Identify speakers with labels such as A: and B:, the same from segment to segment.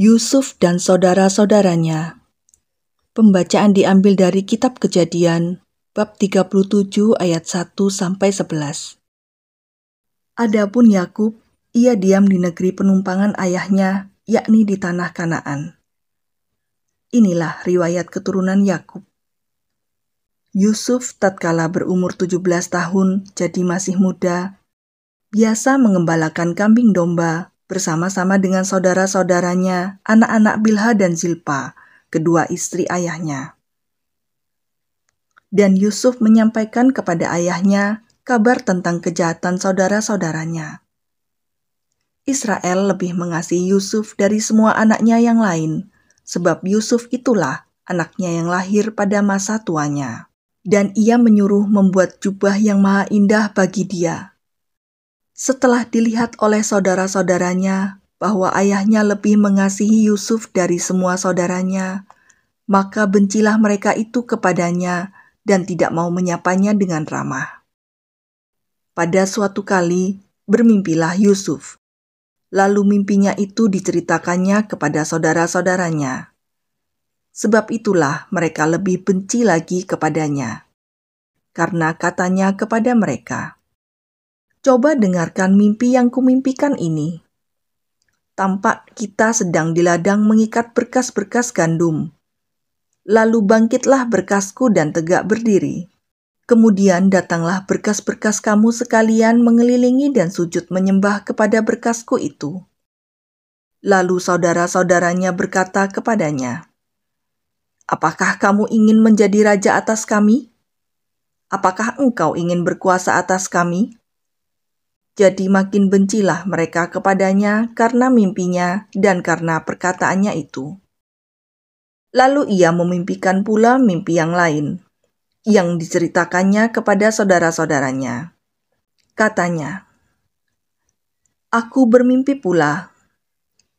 A: Yusuf dan saudara-saudaranya. Pembacaan diambil dari kitab Kejadian bab 37 ayat 1 sampai 11. Adapun Yakub, ia diam di negeri penumpangan ayahnya, yakni di tanah Kanaan. Inilah riwayat keturunan Yakub. Yusuf tatkala berumur 17 tahun jadi masih muda, biasa mengembalakan kambing domba bersama-sama dengan saudara-saudaranya, anak-anak Bilha dan Zilpa, kedua istri ayahnya. Dan Yusuf menyampaikan kepada ayahnya kabar tentang kejahatan saudara-saudaranya. Israel lebih mengasihi Yusuf dari semua anaknya yang lain, sebab Yusuf itulah anaknya yang lahir pada masa tuanya. Dan ia menyuruh membuat jubah yang maha indah bagi dia, setelah dilihat oleh saudara-saudaranya bahwa ayahnya lebih mengasihi Yusuf dari semua saudaranya, maka bencilah mereka itu kepadanya dan tidak mau menyapanya dengan ramah. Pada suatu kali, bermimpilah Yusuf. Lalu mimpinya itu diceritakannya kepada saudara-saudaranya. Sebab itulah mereka lebih benci lagi kepadanya. Karena katanya kepada mereka, Coba dengarkan mimpi yang kumimpikan ini. Tampak kita sedang di ladang mengikat berkas-berkas gandum. Lalu bangkitlah berkasku dan tegak berdiri. Kemudian datanglah berkas-berkas kamu sekalian mengelilingi dan sujud menyembah kepada berkasku itu. Lalu saudara-saudaranya berkata kepadanya, "Apakah kamu ingin menjadi raja atas kami? Apakah engkau ingin berkuasa atas kami?" Jadi makin bencilah mereka kepadanya karena mimpinya dan karena perkataannya itu. Lalu ia memimpikan pula mimpi yang lain, yang diceritakannya kepada saudara-saudaranya. Katanya, Aku bermimpi pula,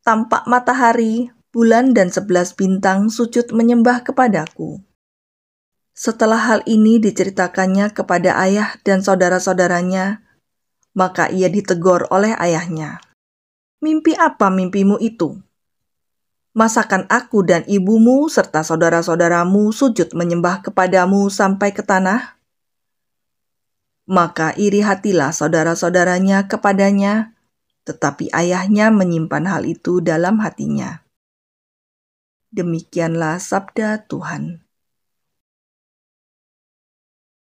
A: tampak matahari, bulan dan sebelas bintang sujud menyembah kepadaku. Setelah hal ini diceritakannya kepada ayah dan saudara-saudaranya, maka ia ditegur oleh ayahnya. Mimpi apa mimpimu itu? Masakan aku dan ibumu serta saudara-saudaramu sujud menyembah kepadamu sampai ke tanah? Maka iri hatilah saudara-saudaranya kepadanya, tetapi ayahnya menyimpan hal itu dalam hatinya. Demikianlah sabda Tuhan.